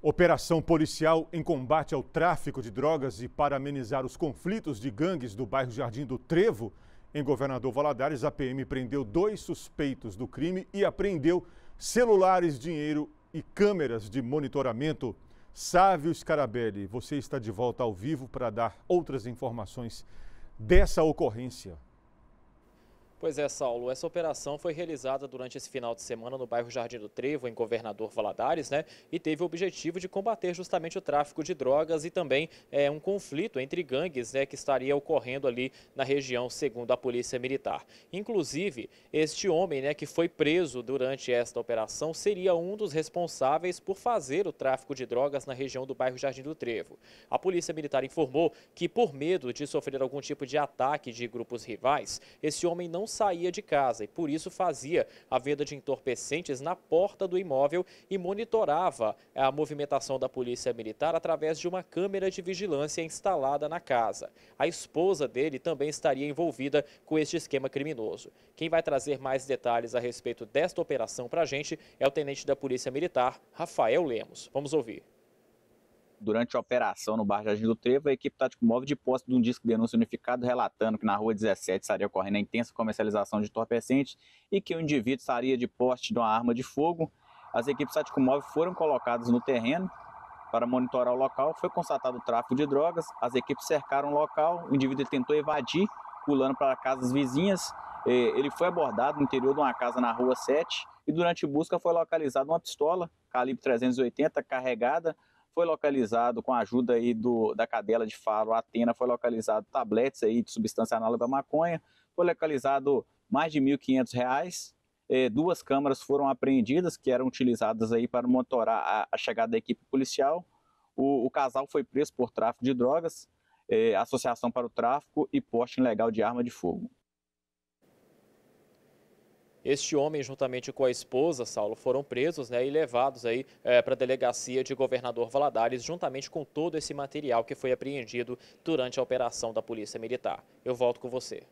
Operação policial em combate ao tráfico de drogas e para amenizar os conflitos de gangues do bairro Jardim do Trevo, em Governador Valadares, a PM prendeu dois suspeitos do crime e apreendeu celulares, dinheiro e câmeras de monitoramento. Sávio Scarabelli, você está de volta ao vivo para dar outras informações dessa ocorrência. Pois é, Saulo, essa operação foi realizada durante esse final de semana no bairro Jardim do Trevo, em Governador Valadares, né? E teve o objetivo de combater justamente o tráfico de drogas e também é, um conflito entre gangues, né? Que estaria ocorrendo ali na região, segundo a Polícia Militar. Inclusive, este homem, né? Que foi preso durante esta operação, seria um dos responsáveis por fazer o tráfico de drogas na região do bairro Jardim do Trevo. A Polícia Militar informou que, por medo de sofrer algum tipo de ataque de grupos rivais, esse homem não saía de casa e por isso fazia a venda de entorpecentes na porta do imóvel e monitorava a movimentação da polícia militar através de uma câmera de vigilância instalada na casa. A esposa dele também estaria envolvida com este esquema criminoso. Quem vai trazer mais detalhes a respeito desta operação para a gente é o tenente da Polícia Militar, Rafael Lemos. Vamos ouvir. Durante a operação no bar Jardim do Trevo, a equipe tático móvel de posse de um disco de denúncia unificado relatando que na rua 17 estaria ocorrendo a intensa comercialização de entorpecentes e que o indivíduo estaria de poste de uma arma de fogo. As equipes tático móvel foram colocadas no terreno para monitorar o local. Foi constatado o tráfico de drogas, as equipes cercaram o local, o indivíduo tentou evadir, pulando para casas vizinhas. É, ele foi abordado no interior de uma casa na rua 7 e durante busca foi localizada uma pistola calibre 380 carregada foi localizado, com a ajuda aí do, da cadela de faro Atena, foi localizado tabletes aí de substância análoga à maconha, foi localizado mais de R$ 1.500, eh, duas câmaras foram apreendidas, que eram utilizadas aí para monitorar a, a chegada da equipe policial, o, o, casal foi preso por tráfico de drogas, eh, associação para o tráfico e poste ilegal de arma de fogo. Este homem, juntamente com a esposa, Saulo, foram presos né, e levados aí é, para a delegacia de governador Valadares, juntamente com todo esse material que foi apreendido durante a operação da Polícia Militar. Eu volto com você.